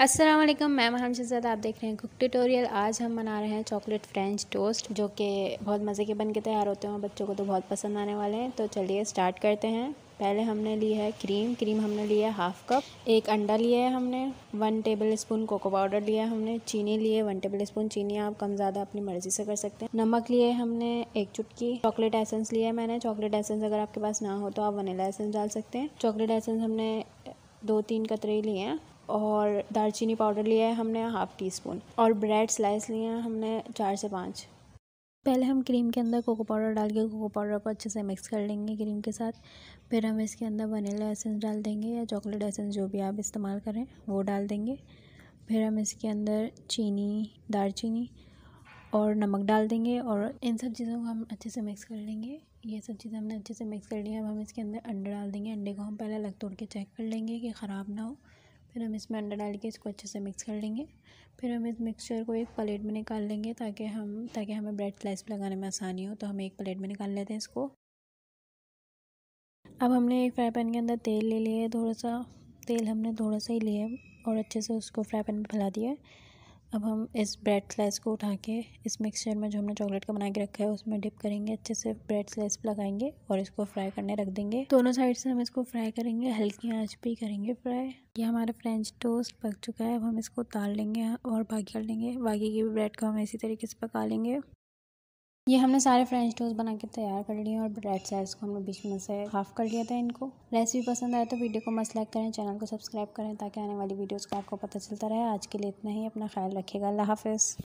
Aslam ma'am हम शहजाद आप देख रहे हैं कुक ट्यूटोरियल आज हम बना रहे हैं चॉकलेट फ्रेंच टोस्ट जो कि बहुत मज़े के बन के तैयार होते हैं बच्चों को तो बहुत पसंद आने वाले हैं तो चलिए स्टार्ट करते हैं पहले हमने ली है क्रीम क्रीम हमने लिया है हाफ कप एक अंडा लिया है हमने one tablespoon cocoa powder लिया हमने चीनी लिए वन टेबल स्पून चीनी आप कम ज़्यादा अपनी मर्जी से कर सकते हैं नमक लिए हमने एक चुटकी चॉकलेट एसेंस लिया है मैंने चॉकलेट एसेंस अगर आपके पास ना हो तो आप वनीला एसेंस डाल सकते हैं चॉकलेट एसेंस हमने दो तीन कतरे लिए हैं और दालचीनी पाउडर लिया है हमने हाफ़ टी स्पून और ब्रेड स्लाइस लिए हैं हमने चार से पाँच पहले हम क्रीम के अंदर कोको पाउडर डाल के कोको पाउडर को अच्छे से मिक्स कर लेंगे क्रीम के साथ फिर हम इसके अंदर वनीला एसेंस डाल देंगे या चॉकलेट एसेंस जो भी आप इस्तेमाल करें वो डाल देंगे फिर हम इसके अंदर चीनी दालचीनी और नमक डाल देंगे और इन सब चीज़ों को हम अच्छे से मिक्स कर लेंगे ये सब चीज़ें हमने अच्छे से मिक्स कर लिया अब हम इसके अंदर अंडे डाल देंगे अंडे को हम पहले अलग तोड़ के चेक कर लेंगे कि ख़राब ना हो फिर हम इसमें अंडा डाल के इसको अच्छे से मिक्स कर लेंगे फिर हम इस मिक्सचर को एक प्लेट में निकाल लेंगे ताकि हम ताकि हमें ब्रेड स्लाइस लगाने में आसानी हो तो हम एक प्लेट में निकाल लेते हैं इसको अब हमने एक फ्राई पैन के अंदर तेल ले लिया है थोड़ा सा तेल हमने थोड़ा सा ही लिया है और अच्छे से उसको फ्राई पैन में फैला दिया है अब हम इस ब्रेड स्लाइस को उठा के इस मिक्सचर में जो हमने चॉकलेट का बना के रखा है उसमें डिप करेंगे अच्छे से ब्रेड स्लाइस लगाएंगे और इसको फ्राई करने रख देंगे दोनों साइड से हम इसको फ्राई करेंगे हल्की आंच पे ही करेंगे फ्राई ये हमारा फ्रेंच टोस्ट पक चुका है अब हम इसको उतार लेंगे और बाकी कर लेंगे बाकी की ब्रेड को हम इसी तरीके से पका लेंगे ये हमने सारे फ्रेंच टोस्ट बना के तैयार कर लिए और ब्रेड साइज को हमने बीच में से हाफ कर लिया था इनको रेसिपी पसंद आए तो वीडियो को मस्त लाइक करें चैनल को सब्सक्राइब करें ताकि आने वाली वीडियोस का आपको पता चलता रहे आज के लिए इतना ही अपना ख्याल रखिएगा अल्लाह हाफिज़